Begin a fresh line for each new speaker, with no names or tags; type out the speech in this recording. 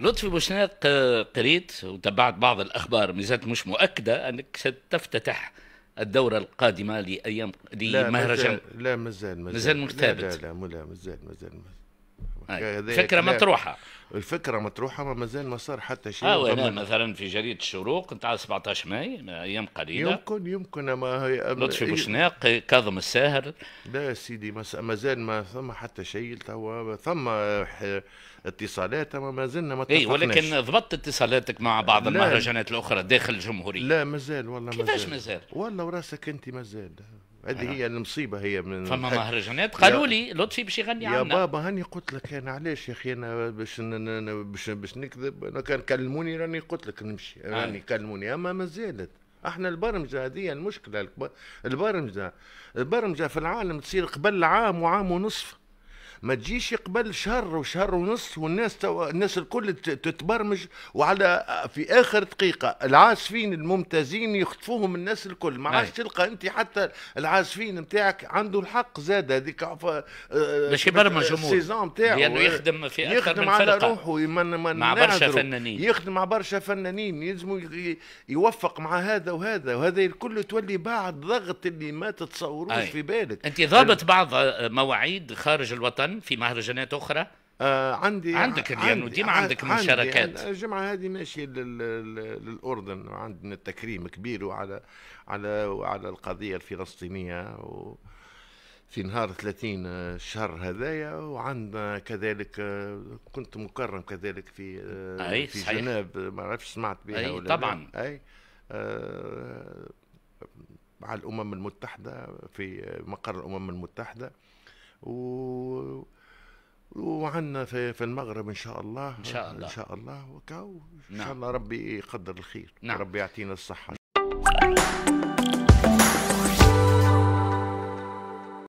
لطفي بوشناق آه، قريت وتبعت بعض الأخبار ميزات مش مؤكدة أنك ستفتتح الدورة القادمة لأيام لمهرجان لا لا مازال مازال مازال مكتبت لا لا, لا مازال مازال فكره مطروحه الفكره مطروحه ما مازال ما صار حتى شيء اه وانا مثلا في جريده الشروق نتاع 17 ماي ايام قليله يمكن يمكن ما هي أم... لطفي إيه. بوشناق كاظم الساهر لا سيدي مازال ما ثم حتى شيء توا ثم اتصالات اما ما مازلنا ما اي ولكن ضبطت اتصالاتك مع بعض المهرجانات الاخرى داخل الجمهوريه لا مازال والله مازال كيفاش مازال والله وراسك انت مازال هذه أيوة. هي المصيبه هي من فما مهرجانات قالوا لي لطفي باش يغني عنا يا بابا هاني قلت لك انا علاش يا اخي انا باش باش باش نكذب انا كان كلموني راني قلت لك نمشي آه. راني كلموني اما ما زالت احنا البرمجه هذه المشكله البرمجه البرمجه في العالم تصير قبل عام وعام ونصف ما تجيش قبل شهر وشهر ونص والناس تو... الناس الكل تتبرمج وعلى في اخر دقيقه العازفين الممتازين يخطفوهم الناس الكل ما عادش تلقى انت حتى العازفين نتاعك عنده الحق زاد هذيك آه، باش يبرمج آه، الجمهور السيزون نتاعو لانه يخدم في اكثر يخدم من على فرقة. روحه من من مع برشا فنانين يخدم مع برشا فنانين يلزم يوفق مع هذا وهذا وهذا الكل تولي بعد ضغط اللي ما تتصوروش في بالك انت ضابط بعض مواعيد خارج الوطن في مهرجانات اخرى آه عندي عندك اليوم ديما عندك مشاركات عندي الجمعه هذه ماشيه للاردن عندنا تكريم كبير وعلى على على القضيه الفلسطينيه و في نهار 30 الشهر هذايا وعندنا كذلك آه، كنت مكرم كذلك في آه، أي في صحيح. جناب ما عرفش سمعت بها أي ولا طبعا لا. اي آه مع الامم المتحده في مقر الامم المتحده و وعنا في, في المغرب ان شاء الله ان شاء الله ان شاء الله وكاو ان شاء نعم. الله ربي يقدر الخير نعم. ربي يعطينا الصحه